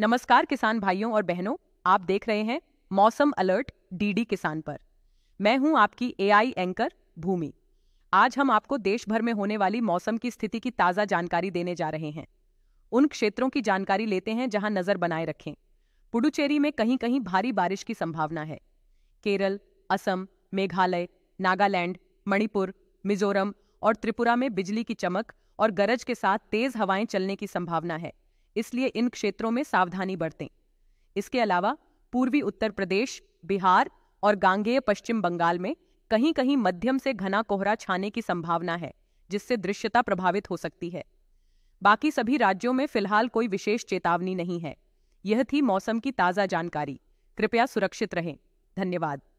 नमस्कार किसान भाइयों और बहनों आप देख रहे हैं मौसम अलर्ट डीडी किसान पर मैं हूं आपकी एआई एंकर भूमि आज हम आपको देश भर में होने वाली मौसम की स्थिति की ताज़ा जानकारी देने जा रहे हैं उन क्षेत्रों की जानकारी लेते हैं जहां नज़र बनाए रखें पुडुचेरी में कहीं कहीं भारी बारिश की संभावना है केरल असम मेघालय नागालैंड मणिपुर मिजोरम और त्रिपुरा में बिजली की चमक और गरज के साथ तेज हवाएं चलने की संभावना है इसलिए इन क्षेत्रों में सावधानी बरतें इसके अलावा पूर्वी उत्तर प्रदेश बिहार और गांगेय पश्चिम बंगाल में कहीं कहीं मध्यम से घना कोहरा छाने की संभावना है जिससे दृश्यता प्रभावित हो सकती है बाकी सभी राज्यों में फिलहाल कोई विशेष चेतावनी नहीं है यह थी मौसम की ताज़ा जानकारी कृपया सुरक्षित रहें धन्यवाद